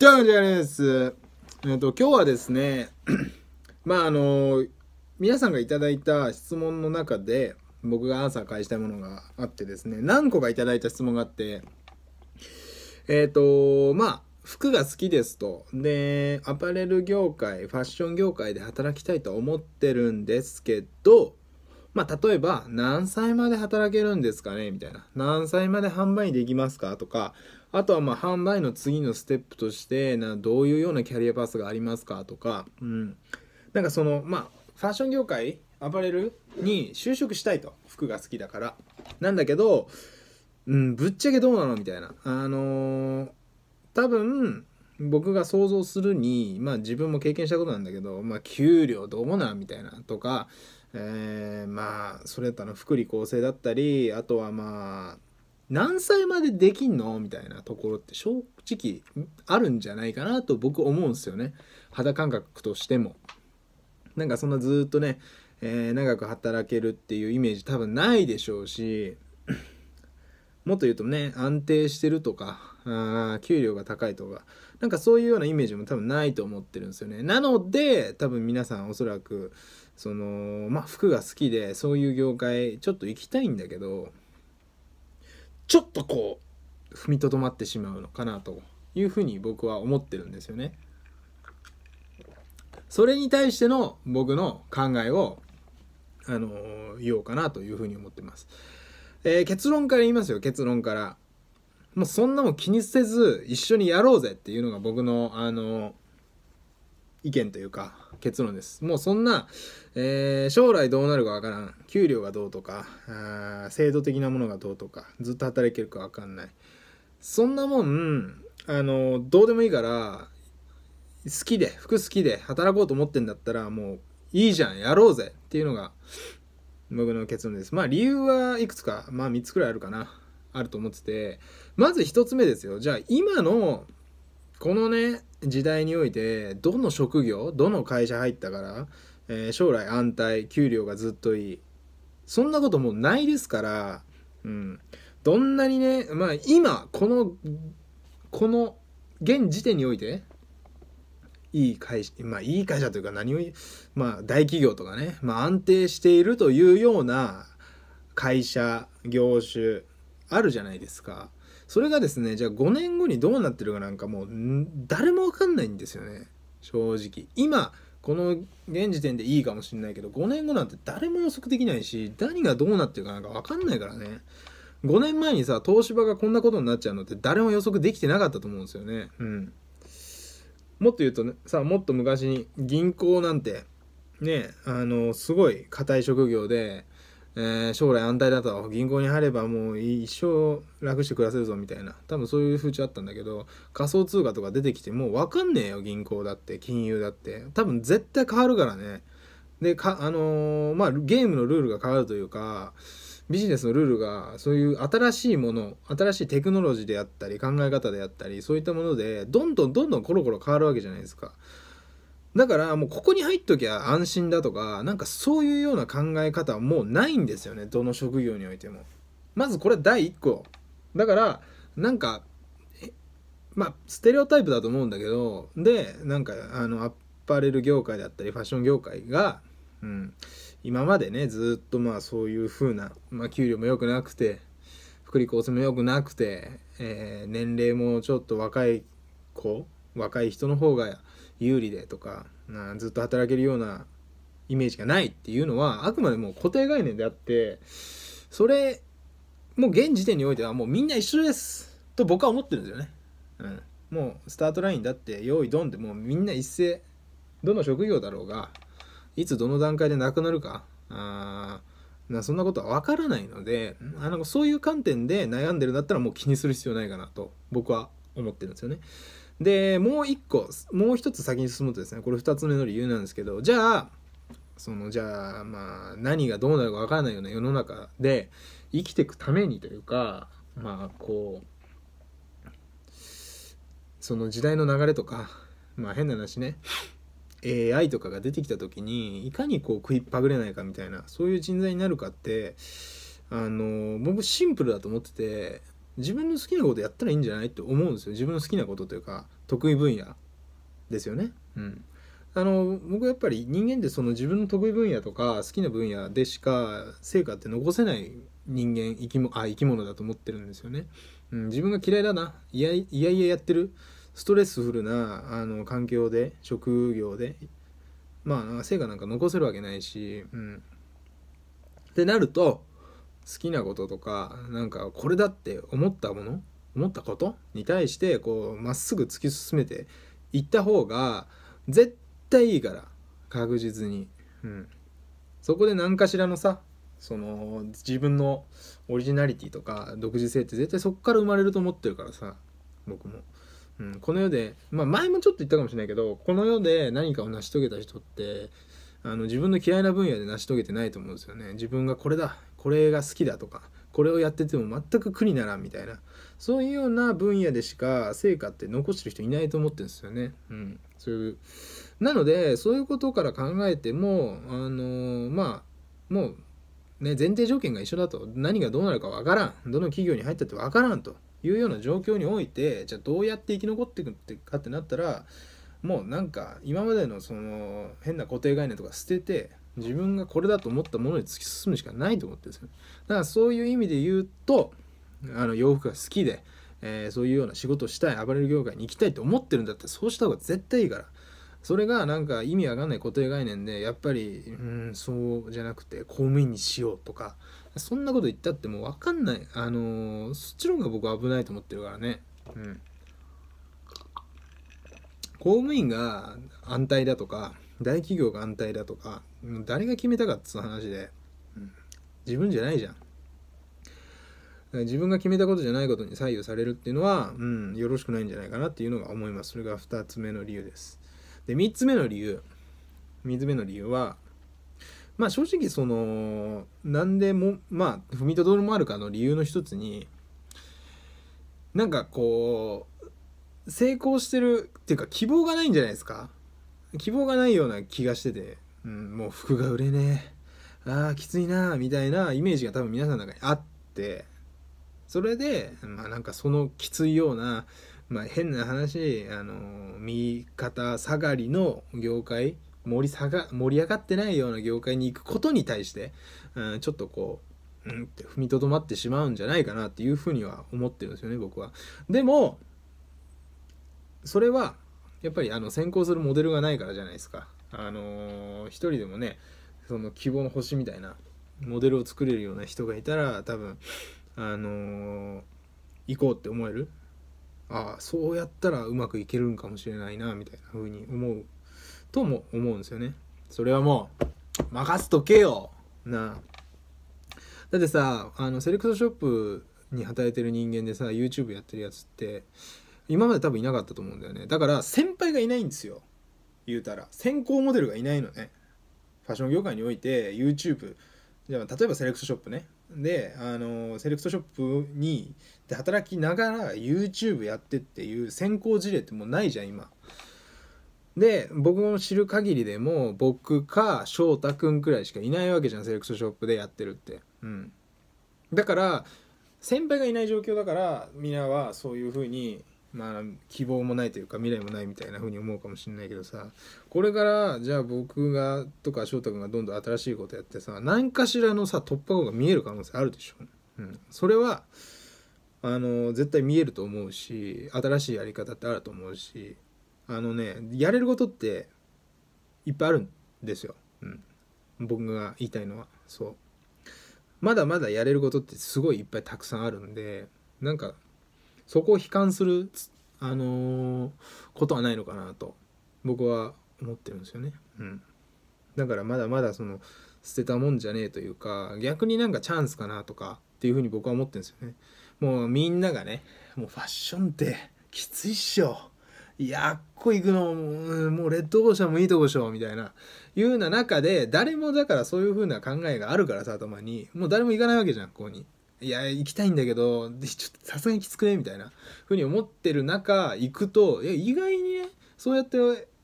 どうも、あャです。えっと、今日はですね、まあ、あの、皆さんがいただいた質問の中で、僕がアンサー返したいものがあってですね、何個かいただいた質問があって、えっ、ー、と、まあ、服が好きですと。で、アパレル業界、ファッション業界で働きたいと思ってるんですけど、まあ、例えば、何歳まで働けるんですかねみたいな。何歳まで販売できますかとか、あとは、まあ、販売の次のステップとして、などういうようなキャリアパスがありますかとか、うん。なんかその、まあ、ファッション業界、アパレルに就職したいと。服が好きだから。なんだけど、うん、ぶっちゃけどうなのみたいな。あのー、多分、僕が想像するに、まあ自分も経験したことなんだけど、まあ給料どうなんみたいなとか、えー、まあそれだったら福利厚生だったりあとはまあ何歳までできんのみたいなところって正直あるんじゃないかなと僕思うんですよね肌感覚としてもなんかそんなずっとね、えー、長く働けるっていうイメージ多分ないでしょうしもっと言うとね安定してるとかあ給料が高いとかなんかそういうようなイメージも多分ないと思ってるんですよねなので多分皆さんおそらくそのまあ服が好きでそういう業界ちょっと行きたいんだけどちょっとこう踏みとどまってしまうのかなというふうに僕は思ってるんですよね。それに対しての僕の考えをあの言おうかなというふうに思ってます。えー、結論から言いますよ結論から。もうそんなもん気にせず一緒にやろうぜっていうのが僕のあの意見というか結論ですもうそんな、えー、将来どうなるかわからん給料がどうとかあ制度的なものがどうとかずっと働けるかわかんないそんなもんあのどうでもいいから好きで服好きで働こうと思ってんだったらもういいじゃんやろうぜっていうのが僕の結論ですまあ理由はいくつかまあ3つくらいあるかなあると思っててまず1つ目ですよじゃあ今のこのね時代においてどの職業どの会社入ったから、えー、将来安泰給料がずっといいそんなこともうないですから、うん、どんなにねまあ今このこの現時点においていい会社まあいい会社というか何をまあ大企業とかね、まあ、安定しているというような会社業種あるじゃないですか。それがですねじゃあ5年後にどうなってるかなんかもう誰も分かんないんですよね正直今この現時点でいいかもしんないけど5年後なんて誰も予測できないし何がどうなってるかなんか分かんないからね5年前にさ東芝がこんなことになっちゃうのって誰も予測できてなかったと思うんですよねうんもっと言うと、ね、さもっと昔に銀行なんてねあのすごい硬い職業でえー、将来安泰だと銀行に入ればもう一生楽して暮らせるぞみたいな多分そういう風潮あったんだけど仮想通貨とか出てきてもう分かんねえよ銀行だって金融だって多分絶対変わるからねでかあのー、まあゲームのルールが変わるというかビジネスのルールがそういう新しいもの新しいテクノロジーであったり考え方であったりそういったものでどんどんどんどんコロコロ変わるわけじゃないですか。だからもうここに入っときゃ安心だとかなんかそういうような考え方はもうないんですよねどの職業においてもまずこれ第1個だからなんかまあステレオタイプだと思うんだけどでなんかあのアパレル業界だったりファッション業界が、うん、今までねずっとまあそういう風なまあ給料も良くなくて福利厚生も良くなくて、えー、年齢もちょっと若い子若い人の方が有利でとかなずっと働けるようなイメージがないっていうのはあくまでも固定概念であってそれもう現時点においてはもうみんな一緒ですと僕は思ってるんですよね。うん、もうスタートラインだって用意ドンってもうみんな一斉どの職業だろうがいつどの段階でなくなるかあなそんなことは分からないのであのそういう観点で悩んでるんだったらもう気にする必要ないかなと僕は思ってるんですよね。でもう一個もう一つ先に進むとですねこれ2つ目の理由なんですけどじゃあそのじゃあまあ何がどうなるか分からないような世の中で生きていくためにというかまあこうその時代の流れとかまあ変な話ね AI とかが出てきた時にいかにこう食いっぱぐれないかみたいなそういう人材になるかってあの僕シンプルだと思ってて自分の好きなことやったらいいんじゃないって思うんですよ自分の好きなことというか得意分野ですよね。うん、あの僕やっぱり人間ってその自分の得意分野とか好きな分野でしか成果って残せない人間生きもあ生き物だと思ってるんですよね。うん、自分が嫌いだないやいややってるストレスフルなあの環境で職業でまあ成果なんか残せるわけないし、うん、ってなると好きなこととかなんかこれだって思ったもの思ったことに対してこうまっすぐ突き進めていった方が絶対いいから確実に、うん、そこで何かしらのさその自分のオリジナリティとか独自性って絶対そこから生まれると思ってるからさ僕も、うん、この世でまあ前もちょっと言ったかもしれないけどこの世で何かを成し遂げた人ってあの自分の嫌いな分野で成し遂げてないと思うんですよね自分がこれだこれが好きだとかこれをやってても全く苦にならんみたいなそういうような分野でしか成果って残してる人いないと思ってるんですよね。うん、そういうなのでそういうことから考えてもあのー、まあもうね、前提条件が一緒だと何がどうなるかわからんどの企業に入ったってわからんというような状況においてじゃあどうやって生き残っていくってかってなったらもうなんか今までのその変な固定概念とか捨てて自分がこれだと思ったものに突き進むしかないと思ってるんですよ。だからそういう意味で言うとあの洋服が好きで、えー、そういうような仕事をしたいアパレル業界に行きたいと思ってるんだったらそうした方が絶対いいから。それがなんか意味わかんない固定概念でやっぱりうんそうじゃなくて公務員にしようとかそんなこと言ったってもうわかんないあのー、そっちの方が僕危ないと思ってるからねうん公務員が安泰だとか大企業が安泰だとか誰が決めたかっつう話で、うん、自分じゃないじゃん自分が決めたことじゃないことに左右されるっていうのは、うん、よろしくないんじゃないかなっていうのが思います。それが2つ目の理由です。で、3つ目の理由。3つ目の理由は、まあ正直その、何でも、まあ、踏みとどまるかの理由の一つに、なんかこう、成功してるっていうか希望がないんじゃないですか希望がないような気がしてて。うん、もう服が売れねえああきついなみたいなイメージが多分皆さんの中にあってそれでまあなんかそのきついような、まあ、変な話あの右肩下がりの業界盛り下が盛り上がってないような業界に行くことに対して、うん、ちょっとこう、うんって踏みとどまってしまうんじゃないかなっていうふうには思ってるんですよね僕は。でもそれはやっぱりあの先行するモデルがないからじゃないですか。あのー、一人でもねその希望の星みたいなモデルを作れるような人がいたら多分あのー、行こうって思えるああそうやったらうまくいけるんかもしれないなみたいな風に思うとも思うんですよねそれはもう任せとけよなだってさあのセレクトショップに働いてる人間でさ YouTube やってるやつって今まで多分いなかったと思うんだよねだから先輩がいないんですよ言うたら先行モデルがいないのねファッション業界において YouTube じゃあ例えばセレクトショップねであのセレクトショップにで働きながら YouTube やってっていう先行事例ってもうないじゃん今で僕の知る限りでも僕か翔太くんくらいしかいないわけじゃんセレクトショップでやってるってうんだから先輩がいない状況だからみんなはそういうふうにまあ希望もないというか未来もないみたいな風に思うかもしれないけどさこれからじゃあ僕がとか翔太君がどんどん新しいことやってさ何かしらのさ突破口が見える可能性あるでしょ、うん、それはあの絶対見えると思うし新しいやり方ってあると思うしあのねやれることっていっぱいあるんですよ、うん、僕が言いたいのはそうまだまだやれることってすごいいっぱいたくさんあるんでなんかそこを悲観する、あのー、ことはないのかなと僕は思ってるんですよね。うん、だからまだまだその捨てたもんじゃねえというか逆になんかチャンスかなとかっていうふうに僕は思ってるんですよね。もうみんながねもうファッションってきついっしょ。やっこ行くのもうレッドオーシャンもいいとこしょみたいないうな中で誰もだからそういう風な考えがあるからさまにもう誰も行かないわけじゃんここにいや行きたいんだけどさすがにきつくねみたいなふうに思ってる中行くといや意外にねそうやって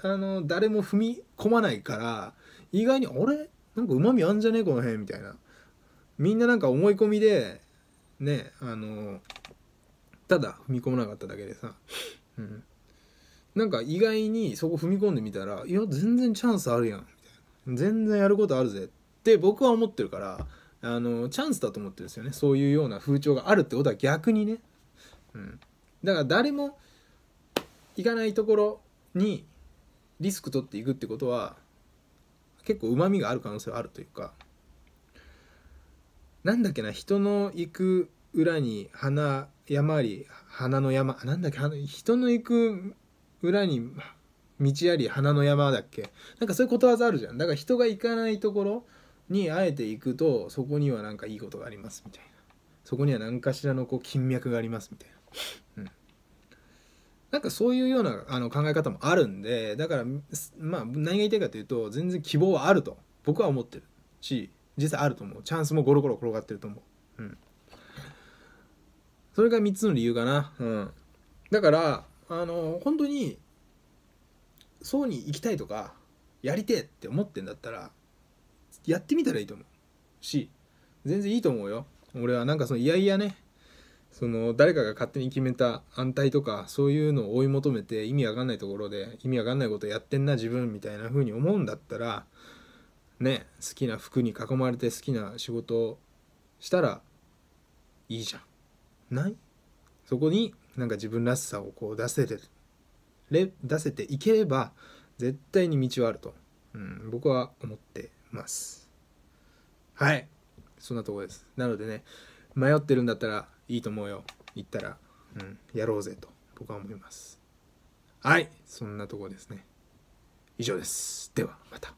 あの誰も踏み込まないから意外にあれなんかうまみあんじゃねえこの辺みたいなみんななんか思い込みでねあのただ踏み込まなかっただけでさ、うん、なんか意外にそこ踏み込んでみたらいや全然チャンスあるやんみたいな全然やることあるぜって僕は思ってるからあのチャンスだと思ってるんですよねそういうような風潮があるってことは逆にね、うん、だから誰も行かないところにリスク取っていくってことは結構うまみがある可能性はあるというかなんだっけな人の行く裏に花山あり花の山なんだっけ人の行く裏に道あり花の山だっけなんかそういうことわざあるじゃんだから人が行かないところにあえて行くとそこには何かいいことがありますみたいなそこには何かしらのこう金脈がありますみたいな、うん、なんかそういうようなあの考え方もあるんでだからまあ何が言いたいかというと全然希望はあると僕は思ってるし実際あると思うチャンスもゴロゴロ転がってると思ううんそれが3つの理由かなうんだからあの本当にそうに行きたいとかやりてえって思ってんだったらやってみたらいいと思うし全然いいと思うよ俺はなんかそのいやいやねその誰かが勝手に決めた安泰とかそういうのを追い求めて意味わかんないところで意味わかんないことやってんな自分みたいな風に思うんだったらね好きな服に囲まれて好きな仕事をしたらいいじゃんないそこになんか自分らしさをこう出せて出せていければ絶対に道はあると、うん、僕は思ってます。はいそんなとこですなのでね迷ってるんだったらいいと思うよ行ったら、うん、やろうぜと僕は思いますはいそんなとこですね以上ですではまた